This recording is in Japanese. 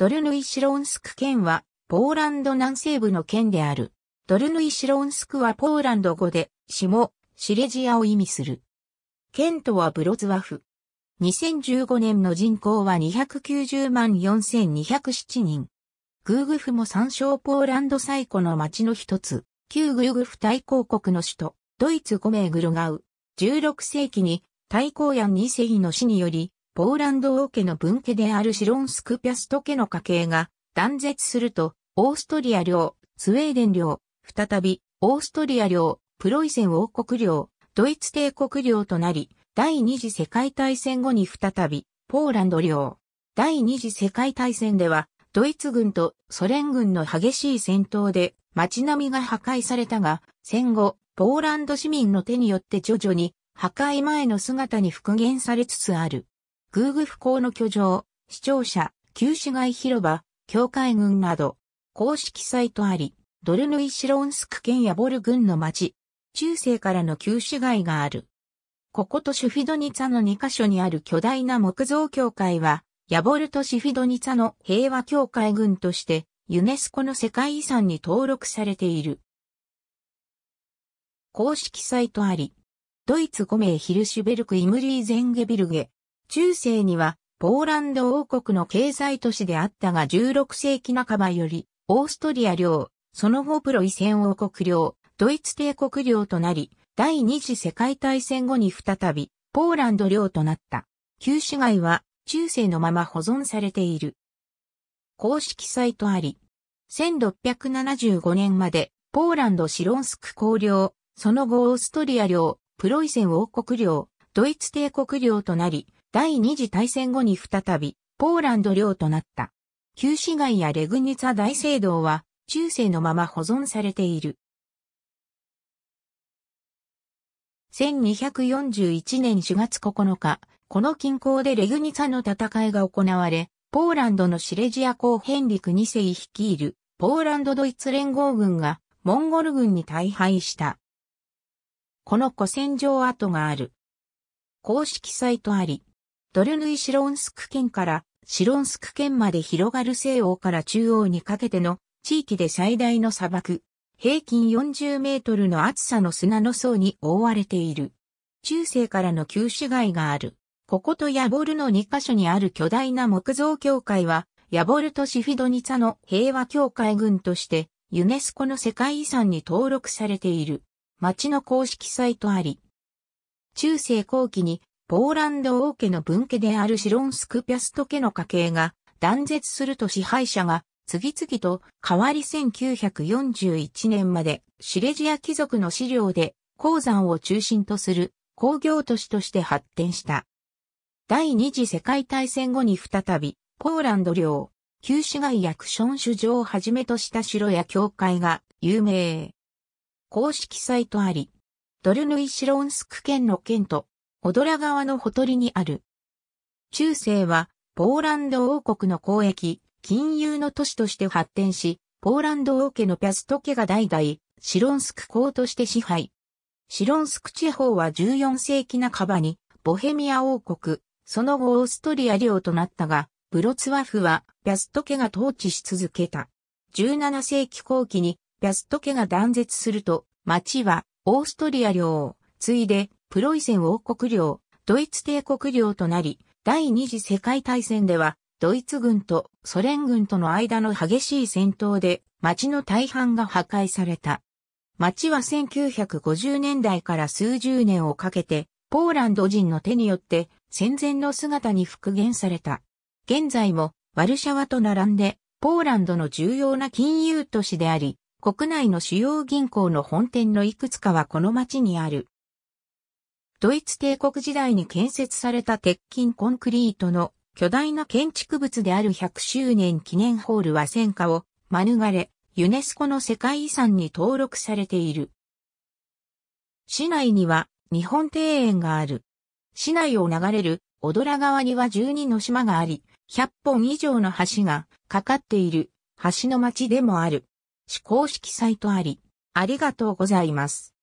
ドルヌイシロンスク県は、ポーランド南西部の県である。ドルヌイシロンスクはポーランド語で、下、シレジアを意味する。県都はブロツワフ。2015年の人口は290万4207人。グーグフも参照ポーランド最古の町の一つ、旧グーグフ大公国の首都、ドイツ5名グルガウ。16世紀に、大公ヤン2世の死により、ポーランド王家の分家であるシロンスクピャスト家の家系が断絶すると、オーストリア領、スウェーデン領、再び、オーストリア領、プロイセン王国領、ドイツ帝国領となり、第二次世界大戦後に再び、ポーランド領。第二次世界大戦では、ドイツ軍とソ連軍の激しい戦闘で街並みが破壊されたが、戦後、ポーランド市民の手によって徐々に破壊前の姿に復元されつつある。宮具不幸の居城、市庁舎、旧市街広場、教会群など、公式サイトあり、ドルヌイシロンスク県ヤボル群の町、中世からの旧市街がある。こことシュフィドニツァの2カ所にある巨大な木造教会は、ヤボルとシュフィドニツァの平和教会群として、ユネスコの世界遺産に登録されている。公式サイトあり、ドイツ5名ヒルシュベルク・イムリー・ゼンゲビルゲ、中世にはポーランド王国の経済都市であったが16世紀半ばよりオーストリア領、その後プロイセン王国領、ドイツ帝国領となり、第二次世界大戦後に再びポーランド領となった。旧市街は中世のまま保存されている。公式サイトあり、1675年までポーランドシロンスク公領、その後オーストリア領、プロイセン王国領、ドイツ帝国領となり、第二次大戦後に再び、ポーランド領となった。旧市街やレグニツァ大聖堂は、中世のまま保存されている。1241年4月9日、この近郊でレグニツァの戦いが行われ、ポーランドのシレジア公ヘンリク2世率いる、ポーランドドイツ連合軍が、モンゴル軍に大敗した。この古戦場跡がある。公式サイトあり。ドルヌイシロンスク県からシロンスク県まで広がる西欧から中央にかけての地域で最大の砂漠、平均40メートルの厚さの砂の層に覆われている。中世からの旧市街がある。こことヤボルの2カ所にある巨大な木造教会は、ヤボルとシフィドニツァの平和教会群として、ユネスコの世界遺産に登録されている。町の公式サイトあり。中世後期にポーランド王家の分家であるシロンスクピャスト家の家系が断絶すると支配者が次々と変わり1941年までシレジア貴族の資料で鉱山を中心とする工業都市として発展した。第二次世界大戦後に再びポーランド領、旧市街やクション主城をはじめとした城や教会が有名。公式サイトあり、ドルヌイシロンスク県の県と小ドラ川のほとりにある。中世は、ポーランド王国の交易、金融の都市として発展し、ポーランド王家のピャスト家が代々、シロンスク公として支配。シロンスク地方は14世紀半ばに、ボヘミア王国、その後オーストリア領となったが、ブロツワフは、ピャスト家が統治し続けた。17世紀後期に、ピャスト家が断絶すると、町は、オーストリア領を、ついで、プロイセン王国領、ドイツ帝国領となり、第二次世界大戦では、ドイツ軍とソ連軍との間の激しい戦闘で、町の大半が破壊された。町は1950年代から数十年をかけて、ポーランド人の手によって戦前の姿に復元された。現在もワルシャワと並んで、ポーランドの重要な金融都市であり、国内の主要銀行の本店のいくつかはこの町にある。ドイツ帝国時代に建設された鉄筋コンクリートの巨大な建築物である100周年記念ホールは戦火を免れ、ユネスコの世界遺産に登録されている。市内には日本庭園がある。市内を流れる小倉川には12の島があり、100本以上の橋がかかっている橋の町でもある。市公式サイトあり。ありがとうございます。